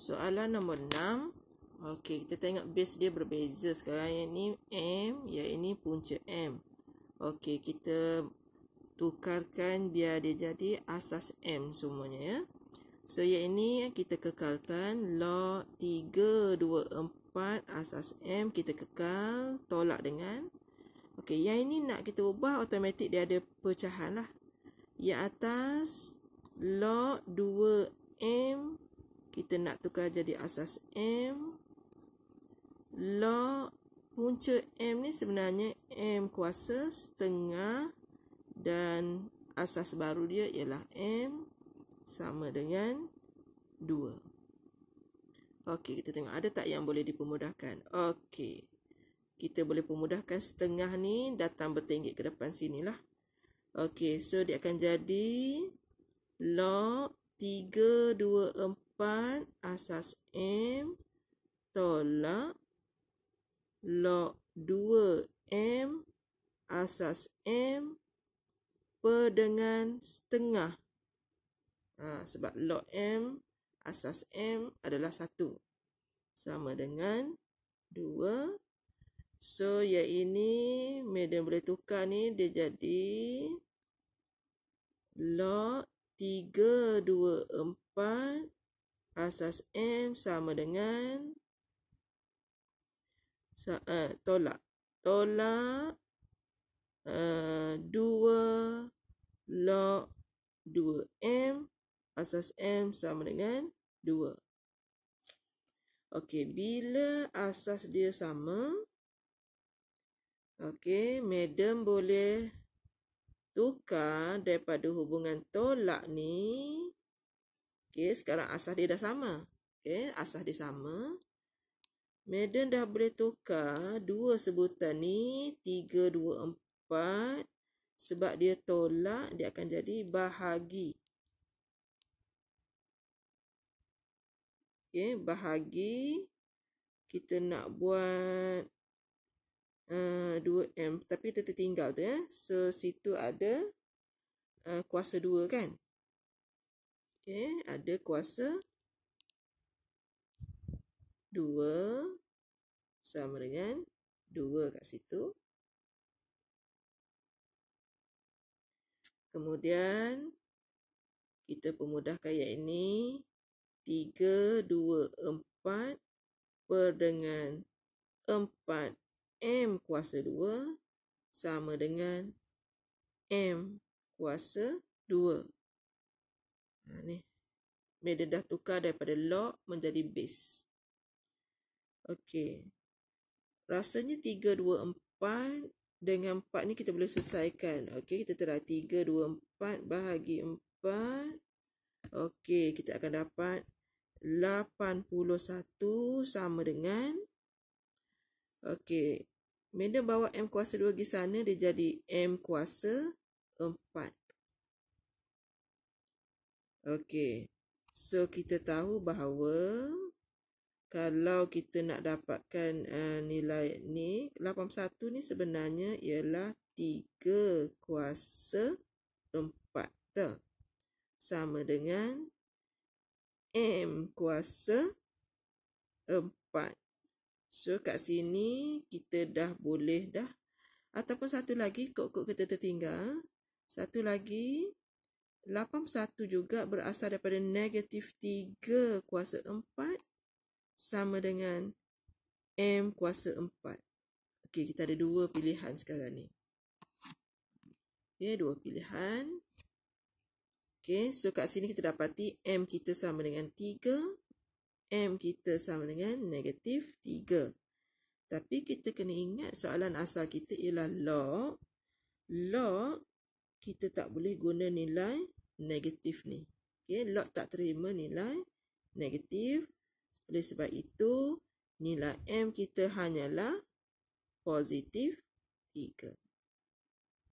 Soalan nombor 6. Okey, kita tengok base dia berbeza. Sekarang yang ni M, yang ini punca M. Okey, kita tukarkan biar dia jadi asas M semuanya ya. So, yang ini kita kekalkan log 3, 2, 4 asas M. Kita kekal, tolak dengan. Okey, yang ini nak kita ubah otomatik dia ada pecahan lah. Yang atas log 2M kita nak tukar jadi asas M. Log punca M ni sebenarnya M kuasa setengah dan asas baru dia ialah M sama dengan 2. Okey, kita tengok ada tak yang boleh dipermudahkan. Okey, kita boleh permudahkan setengah ni datang bertinggi ke depan sini lah. Okey, so dia akan jadi log 3, 2, 4 depan asas M tolak log 2M asas M per dengan setengah. Ha, sebab log M asas M adalah 1. Sama dengan 2. So, yang ini medium boleh tukar ni dia jadi log 3, 2, 4 asas M sama dengan sa, uh, tolak. Tolak uh, eh, 2 log 2M. Asas M sama dengan 2. Okey, bila asas dia sama, Okey, madam boleh tukar daripada hubungan tolak ni Okey, sekarang asas dia dah sama. Okey, asas dia sama. Madam dah boleh tukar dua sebutan ni 324 sebab dia tolak dia akan jadi bahagi. Okey, bahagi kita nak buat uh, eh, 2M tapi tertinggal tu ya. So situ ada uh, kuasa 2 kan. Okey, ada kuasa 2 sama dengan 2 kat situ. Kemudian kita pemudahkan yang ini 3, 2, 4 per dengan 4 M kuasa 2 sama dengan M kuasa 2. Ha, ni. Beda dah tukar daripada log menjadi base. Okey. Rasanya 3, 2, 4 dengan 4 ni kita boleh selesaikan. Okey, kita terah 3, 2, 4 bahagi 4. Okey, kita akan dapat 81 sama dengan. Okey. Medan bawa M kuasa 2 pergi sana, dia jadi M kuasa 4. Okey. So kita tahu bahawa kalau kita nak dapatkan uh, nilai ni 81 ni sebenarnya ialah 3 kuasa 4 ter sama dengan m kuasa 4. So kat sini kita dah boleh dah ataupun satu lagi kod-kod kita tertinggal. Satu lagi 81 juga berasal daripada negatif 3 kuasa 4 sama dengan M kuasa 4. Okey, kita ada dua pilihan sekarang ni. Okey, dua pilihan. Okey, so kat sini kita dapati M kita sama dengan 3. M kita sama dengan negatif 3. Tapi kita kena ingat soalan asal kita ialah log. Log kita tak boleh guna nilai negatif ni. Okay, log tak terima nilai negatif. Oleh sebab itu, nilai M kita hanyalah positif 3.